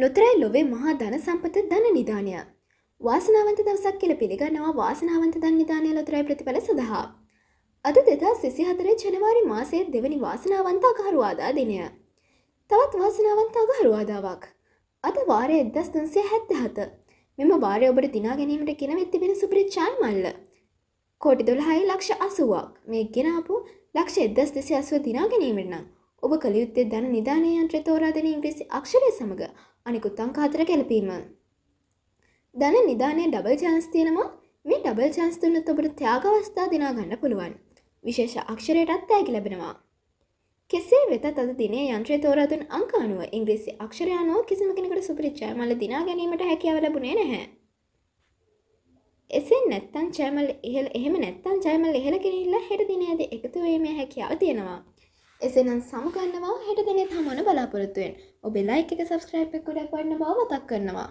ලොතරයි ලොවේ මහා ධන සම්පත ධන නිධානය. වාසනාවන්ත දවසක් කියල පිළිගන්නවා වාසනාවන්ත ධන නිධානය ලොතරයි ප්‍රතිඵල සඳහා. අද දෙදා සිසි හතරේ ජනවාරි මාසයේ දෙවැනි වාසනාවන්ත අගහරුවාදා දිනය. තවත් වාසනාවන්ත අගහරුවාදාවක්. අද වාරය එදස් තුන්සේ හැත්ත හත. මෙම වාරය ඔබට දිනා ගැනීමට ගෙනවෙත් තිබෙන සුපරිච්චායි මල්ල. කෝටි දොළහයි ලක්ෂ අසුවක් මේ ගෙනාපු ලක්ෂ එදස් දෙසි අසුව දිනා ගැනීමෙන්නම්. ඔබ කළයුත්තේ ධන නිධානය යන්ත්‍ර තෝරාදන ඉංග්‍රීසි අක්ෂරය සමඟ අනිකුත් අංක හතර ගැලපීම. දැන නිධානය ඩබල් චාන්ස් තියෙනවා මේ ඩබල් චාන්ස් දුන්නත් ඔබට ත්‍යාග අවස්ථා දිනා ගන්න පුළුවන්. විශේෂ අක්ෂරයටත් තෑගි ලැබෙනවා. කෙසේ වෙතත් අද දිනේ යන්ත්‍රය තෝරා දුන් අංක අනුව ඉංග්‍රීසි අක්ෂරය අනුව කිසිම කෙනෙකුට සුපිරි ජයමල් දිනා ගැනීමට හැකියාව ලැබුණේ නැහැ. එසේ නැත්තම් ජයමල් ඉහළ එහෙම නැත්තම් ජයමල් ඉහළ ගෙනිහිල්ලා හෙට දිනේදී එකතු වීමේ හැකියාව තියෙනවා. එසේනම් සමුගන්නවා හෙට දෙනෙත් හමන බලාපොරොත්තුවෙන් ඔබෙලා එක සබස්ක්‍රයිප් එක්කුඩක් වන්න බව මතක් කරනවා